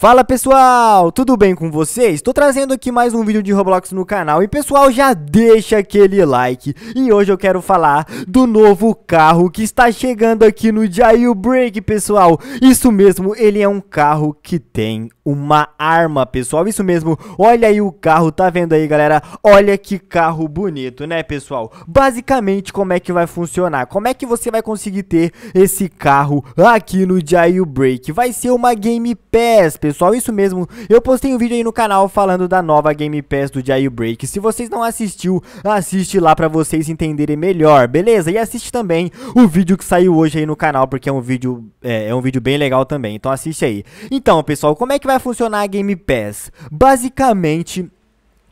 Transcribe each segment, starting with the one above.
Fala pessoal, tudo bem com vocês? Estou trazendo aqui mais um vídeo de Roblox no canal e pessoal, já deixa aquele like. E hoje eu quero falar do novo carro que está chegando aqui no Jailbreak, pessoal. Isso mesmo, ele é um carro que tem uma arma, pessoal. Isso mesmo, olha aí o carro, tá vendo aí, galera? Olha que carro bonito, né, pessoal? Basicamente, como é que vai funcionar? Como é que você vai conseguir ter esse carro aqui no Jailbreak? Vai ser uma Game Pass, pessoal, isso mesmo. Eu postei um vídeo aí no canal falando da nova Game Pass do Jailbreak. Se vocês não assistiu, assiste lá pra vocês entenderem melhor, beleza? E assiste também o vídeo que saiu hoje aí no canal, porque é um vídeo, é, é um vídeo bem legal também. Então assiste aí. Então, pessoal, como é que vai funcionar a Game Pass? Basicamente,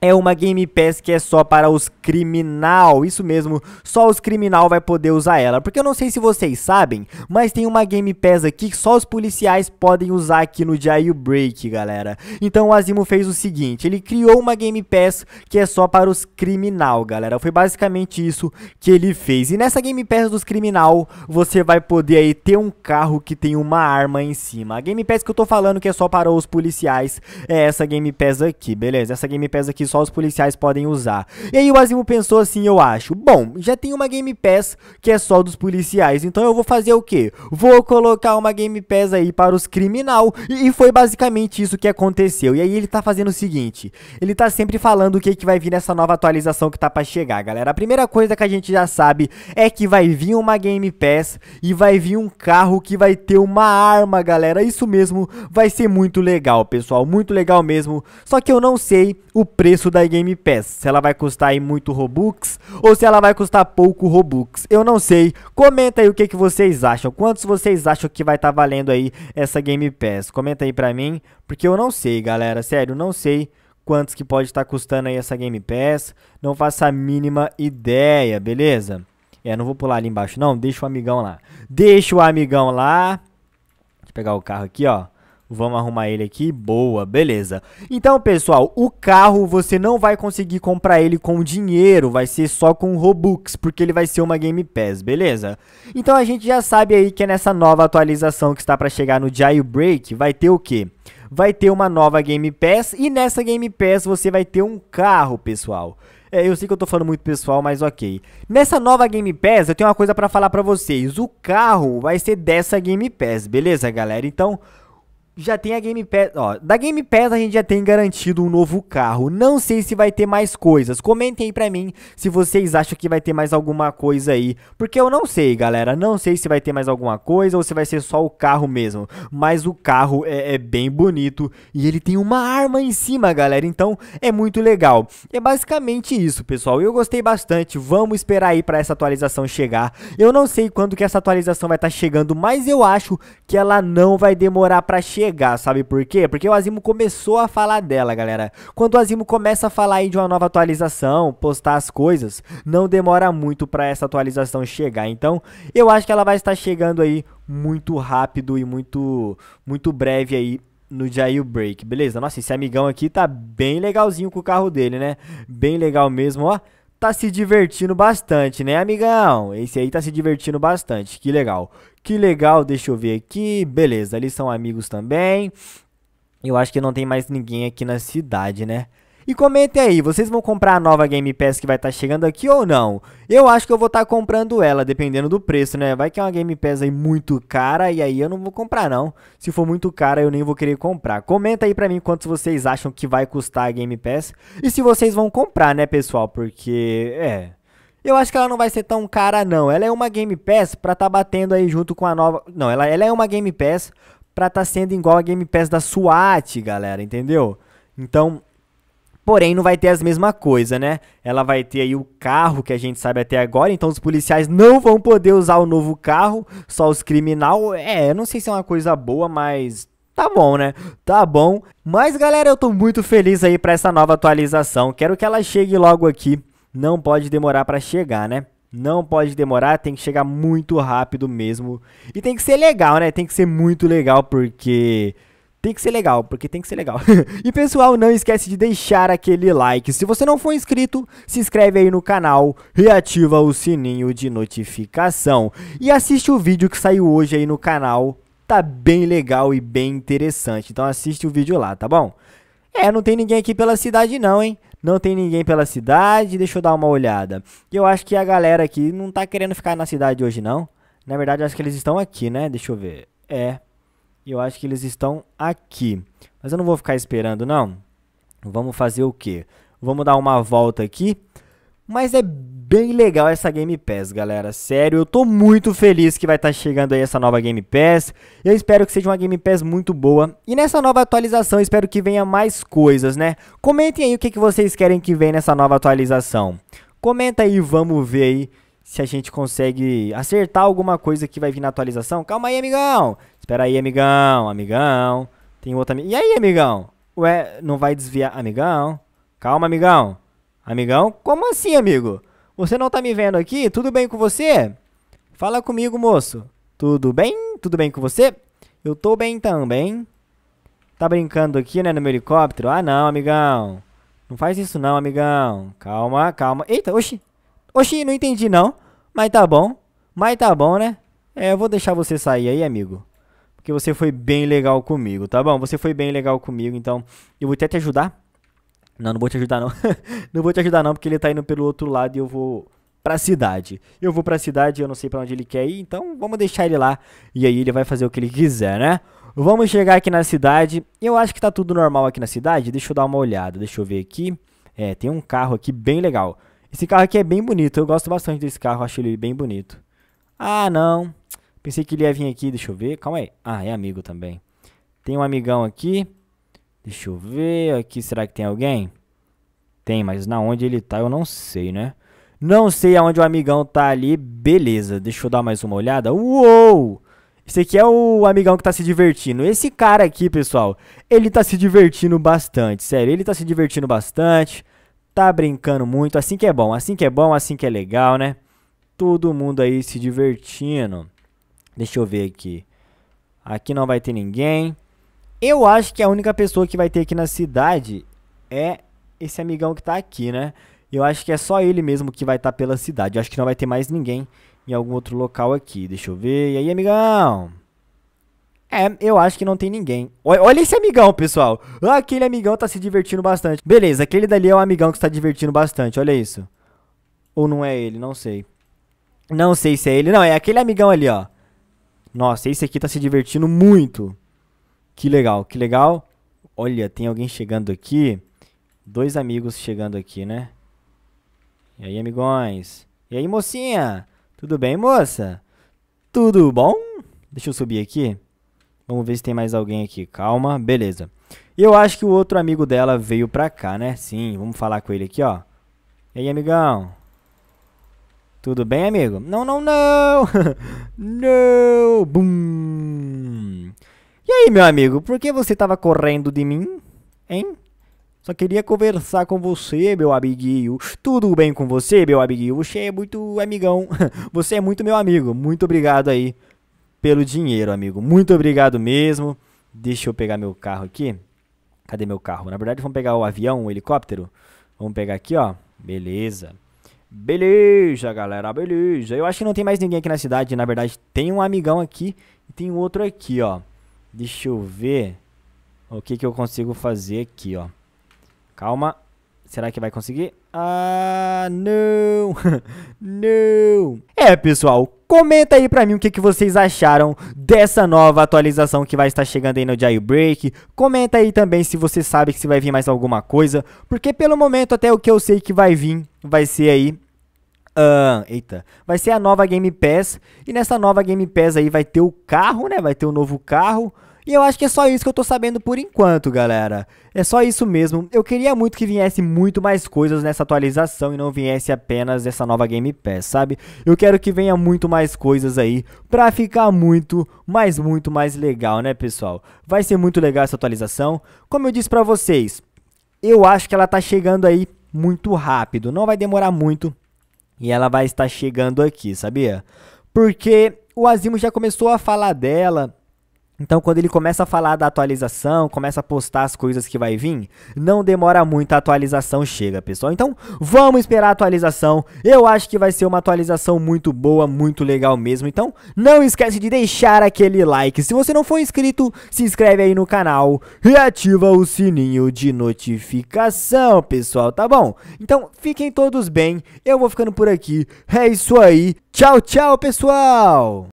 é uma Game Pass que é só para os criminal. Isso mesmo, só os criminal vai poder usar ela. Porque eu não sei se vocês sabem, mas tem uma Game Pass aqui que só os policiais podem usar aqui no Jailbreak, galera. Então o Asimo fez o seguinte, ele criou uma Game Pass que é só para os criminal, galera. Foi basicamente isso que ele fez. E nessa Game Pass dos criminal, você vai poder aí ter um carro que tem uma arma em cima. A Game Pass que eu tô falando que é só para os policiais é essa Game Pass aqui, beleza? Essa Game Pass aqui só os policiais podem usar. E aí o Asimo pensou assim, eu acho, bom, já tem uma Game Pass que é só dos policiais, então eu vou fazer o quê? Vou colocar uma Game Pass aí para os criminal, e, e foi basicamente isso que aconteceu. E aí ele tá fazendo o seguinte, ele tá sempre falando o que, que vai vir nessa nova atualização que tá pra chegar, galera. A primeira coisa que a gente já sabe é que vai vir uma Game Pass e vai vir um carro que vai ter uma arma, galera. Isso mesmo, vai ser muito legal, pessoal, muito legal mesmo. Só que eu não sei o preço preço da Game Pass, se ela vai custar aí muito Robux ou se ela vai custar pouco Robux. Eu não sei. Comenta aí o que, que vocês acham. Quantos vocês acham que vai estar tá valendo aí essa Game Pass? Comenta aí pra mim, porque eu não sei, galera. Sério, não sei quantos que pode estar tá custando aí essa Game Pass. Não faço a mínima ideia, beleza? É, não vou pular ali embaixo, não. Deixa o amigão lá. Deixa o amigão lá. Deixa eu pegar o carro aqui, ó. Vamos arrumar ele aqui, boa, beleza. Então, pessoal, o carro você não vai conseguir comprar ele com dinheiro, vai ser só com Robux, porque ele vai ser uma Game Pass, beleza? Então a gente já sabe aí que é nessa nova atualização que está para chegar no Jailbreak, vai ter o quê? Vai ter uma nova Game Pass e nessa Game Pass você vai ter um carro, pessoal. É, eu sei que eu tô falando muito pessoal, mas ok. Nessa nova Game Pass, eu tenho uma coisa para falar para vocês. O carro vai ser dessa Game Pass, beleza, galera? Então, já tem a Game Pass, ó, da Game Pass a gente já tem garantido um novo carro. Não sei se vai ter mais coisas. Comentem aí pra mim se vocês acham que vai ter mais alguma coisa aí, porque eu não sei, galera. Não sei se vai ter mais alguma coisa ou se vai ser só o carro mesmo. Mas o carro é, é bem bonito e ele tem uma arma em cima, galera. Então é muito legal. É basicamente isso, pessoal. Eu gostei bastante. Vamos esperar aí para essa atualização chegar. Eu não sei quando que essa atualização vai estar tá chegando, mas eu acho que ela não vai demorar para chegar chegar, sabe por quê? Porque o Azimo começou a falar dela, galera. Quando o Azimo começa a falar aí de uma nova atualização, postar as coisas, não demora muito para essa atualização chegar. Então, eu acho que ela vai estar chegando aí muito rápido e muito muito breve aí no jailbreak, beleza? Nossa, esse amigão aqui tá bem legalzinho com o carro dele, né? Bem legal mesmo, ó tá se divertindo bastante, né, amigão? Esse aí tá se divertindo bastante. Que legal. Que legal, deixa eu ver aqui. Beleza, ali são amigos também. Eu acho que não tem mais ninguém aqui na cidade, né? E comentem aí, vocês vão comprar a nova Game Pass que vai estar tá chegando aqui ou não? Eu acho que eu vou estar tá comprando ela, dependendo do preço, né? Vai que é uma Game Pass aí muito cara e aí eu não vou comprar não. Se for muito cara, eu nem vou querer comprar. Comenta aí pra mim quantos vocês acham que vai custar a Game Pass e se vocês vão comprar, né, pessoal? Porque, é... Eu acho que ela não vai ser tão cara não. Ela é uma Game Pass pra tá batendo aí junto com a nova... Não, ela, ela é uma Game Pass pra tá sendo igual a Game Pass da SWAT, galera, entendeu? Então, Porém, não vai ter as mesma coisa, né? Ela vai ter aí o carro que a gente sabe até agora, então os policiais não vão poder usar o novo carro, só os criminal. É, não sei se é uma coisa boa, mas Tá bom, né? Tá bom. Mas galera, eu tô muito feliz aí para essa nova atualização. Quero que ela chegue logo aqui. Não pode demorar para chegar, né? Não pode demorar, tem que chegar muito rápido mesmo. E tem que ser legal, né? Tem que ser muito legal porque tem que ser legal, porque tem que ser legal. e pessoal, não esquece de deixar aquele like. Se você não for inscrito, se inscreve aí no canal e ativa o sininho de notificação. E assiste o vídeo que saiu hoje aí no canal. Tá bem legal e bem interessante. Então assiste o vídeo lá, tá bom? É, não tem ninguém aqui pela cidade não, hein? Não tem ninguém pela cidade, deixa eu dar uma olhada. Eu acho que a galera aqui não tá querendo ficar na cidade hoje não. Na verdade, acho que eles estão aqui, né? Deixa eu ver. É, e eu acho que eles estão aqui. Mas eu não vou ficar esperando, não. Vamos fazer o quê? Vamos dar uma volta aqui. Mas é bem legal essa Game Pass, galera. Sério, eu tô muito feliz que vai estar tá chegando aí essa nova Game Pass. Eu espero que seja uma Game Pass muito boa. E nessa nova atualização, espero que venha mais coisas, né? Comentem aí o que, que vocês querem que venha nessa nova atualização. Comenta aí, vamos ver aí se a gente consegue acertar alguma coisa que vai vir na atualização. Calma aí, amigão! Pera aí, amigão, amigão. Tem outro amigo. E aí, amigão? Ué, não vai desviar. Amigão? Calma, amigão. Amigão? Como assim, amigo? Você não tá me vendo aqui? Tudo bem com você? Fala comigo, moço. Tudo bem? Tudo bem com você? Eu tô bem também. Tá brincando aqui, né, no meu helicóptero? Ah, não, amigão. Não faz isso não, amigão. Calma, calma. Eita, oxi. Oxi, não entendi não. Mas tá bom. Mas tá bom, né? É, eu vou deixar você sair aí, amigo que você foi bem legal comigo, tá bom? Você foi bem legal comigo, então eu vou até te ajudar. Não, não vou te ajudar não. não vou te ajudar não, porque ele tá indo pelo outro lado e eu vou pra cidade. Eu vou pra cidade, eu não sei para onde ele quer ir, então vamos deixar ele lá. E aí ele vai fazer o que ele quiser, né? Vamos chegar aqui na cidade. Eu acho que tá tudo normal aqui na cidade. Deixa eu dar uma olhada, deixa eu ver aqui. É, tem um carro aqui bem legal. Esse carro aqui é bem bonito, eu gosto bastante desse carro, acho ele bem bonito. Ah, não. Pensei que ele ia vir aqui, deixa eu ver. Calma aí. Ah, é amigo também. Tem um amigão aqui. Deixa eu ver. Aqui, será que tem alguém? Tem, mas na onde ele tá eu não sei, né? Não sei aonde o amigão tá ali. Beleza, deixa eu dar mais uma olhada. Uou! Esse aqui é o amigão que tá se divertindo. Esse cara aqui, pessoal, ele tá se divertindo bastante. Sério, ele tá se divertindo bastante. Tá brincando muito. Assim que é bom, assim que é bom, assim que é legal, né? Todo mundo aí se divertindo. Deixa eu ver aqui. Aqui não vai ter ninguém. Eu acho que a única pessoa que vai ter aqui na cidade é esse amigão que tá aqui, né? Eu acho que é só ele mesmo que vai estar tá pela cidade. Eu acho que não vai ter mais ninguém em algum outro local aqui. Deixa eu ver. E aí, amigão? É, eu acho que não tem ninguém. Olha esse amigão, pessoal. Ah, aquele amigão tá se divertindo bastante. Beleza, aquele dali é o amigão que está divertindo bastante. Olha isso. Ou não é ele, não sei. Não sei se é ele. Não, é aquele amigão ali, ó. Nossa, esse aqui tá se divertindo muito. Que legal, que legal. Olha, tem alguém chegando aqui. Dois amigos chegando aqui, né? E aí, amigões? E aí, mocinha? Tudo bem, moça? Tudo bom? Deixa eu subir aqui. Vamos ver se tem mais alguém aqui. Calma, beleza. Eu acho que o outro amigo dela veio pra cá, né? Sim, vamos falar com ele aqui, ó. E aí, amigão? Tudo bem, amigo? Não, não, não! não! Bum! E aí, meu amigo, por que você estava correndo de mim? Hein? Só queria conversar com você, meu amiguinho. Tudo bem com você, meu amiguinho? Você é muito amigão. Você é muito meu amigo. Muito obrigado aí pelo dinheiro, amigo. Muito obrigado mesmo. Deixa eu pegar meu carro aqui. Cadê meu carro? Na verdade, vamos pegar o avião, o helicóptero. Vamos pegar aqui, ó. Beleza. Beleza, galera, beleza. Eu acho que não tem mais ninguém aqui na cidade. Na verdade, tem um amigão aqui e tem outro aqui, ó. Deixa eu ver o que, que eu consigo fazer aqui, ó. Calma. Será que vai conseguir? Ah, não! não! É, pessoal, comenta aí pra mim o que, que vocês acharam dessa nova atualização que vai estar chegando aí no Jailbreak. Comenta aí também se você sabe que se vai vir mais alguma coisa, porque pelo momento até o que eu sei que vai vir vai ser aí... Uh, eita, vai ser a nova Game Pass, e nessa nova Game Pass aí vai ter o carro, né, vai ter o novo carro... E eu acho que é só isso que eu tô sabendo por enquanto, galera. É só isso mesmo. Eu queria muito que viesse muito mais coisas nessa atualização e não viesse apenas essa nova Game Pass, sabe? Eu quero que venha muito mais coisas aí pra ficar muito, mas muito mais legal, né, pessoal? Vai ser muito legal essa atualização. Como eu disse pra vocês, eu acho que ela tá chegando aí muito rápido. Não vai demorar muito e ela vai estar chegando aqui, sabia? Porque o Azimo já começou a falar dela então, quando ele começa a falar da atualização, começa a postar as coisas que vai vir, não demora muito a atualização chega, pessoal. Então, vamos esperar a atualização. Eu acho que vai ser uma atualização muito boa, muito legal mesmo. Então, não esquece de deixar aquele like. Se você não for inscrito, se inscreve aí no canal e ativa o sininho de notificação, pessoal, tá bom? Então, fiquem todos bem. Eu vou ficando por aqui. É isso aí. Tchau, tchau, pessoal!